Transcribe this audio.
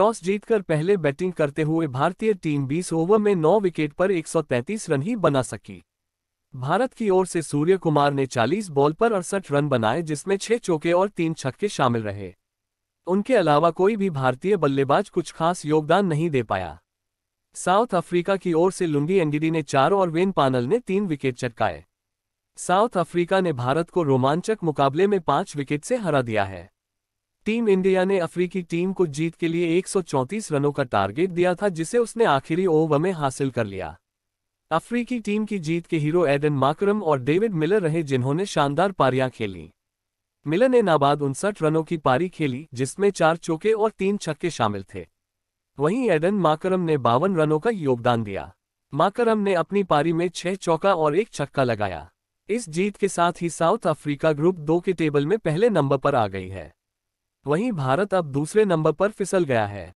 toss जीतकर पहले batting करते हुए भारतीय टीम 20 ओवर में 9 विकेट पर 133 रन ही बना सकी भारत की ओर से सूर्य कुमार ने 40 बॉल पर अड़सठ रन बनाए जिसमें छह चौके और तीन छक्के शामिल रहे उनके अलावा कोई भी भारतीय बल्लेबाज कुछ खास योगदान नहीं दे पाया साउथ अफ्रीका की ओर से लुंगी एंगिडी ने चार और वेन पानल ने तीन विकेट चटकाए साउथ अफ्रीका ने भारत को रोमांचक मुकाबले में पांच विकेट से हरा दिया है टीम इंडिया ने अफ्रीकी टीम को जीत के लिए 134 रनों का टारगेट दिया था जिसे उसने आखिरी ओवर में हासिल कर लिया अफ्रीकी टीम की जीत के हीरो एडन माकरम और डेविड मिलर रहे जिन्होंने शानदार पारियां खेली मिलर ने नाबाद उनसठ रनों की पारी खेली जिसमें चार चौके और तीन छक्के शामिल थे वहीं एडन माकरम ने बावन रनों का योगदान दिया माकरम ने अपनी पारी में छह चौका और एक छक्का लगाया इस जीत के साथ ही साउथ अफ्रीका ग्रुप दो के टेबल में पहले नंबर पर आ गई है वहीं भारत अब दूसरे नंबर पर फिसल गया है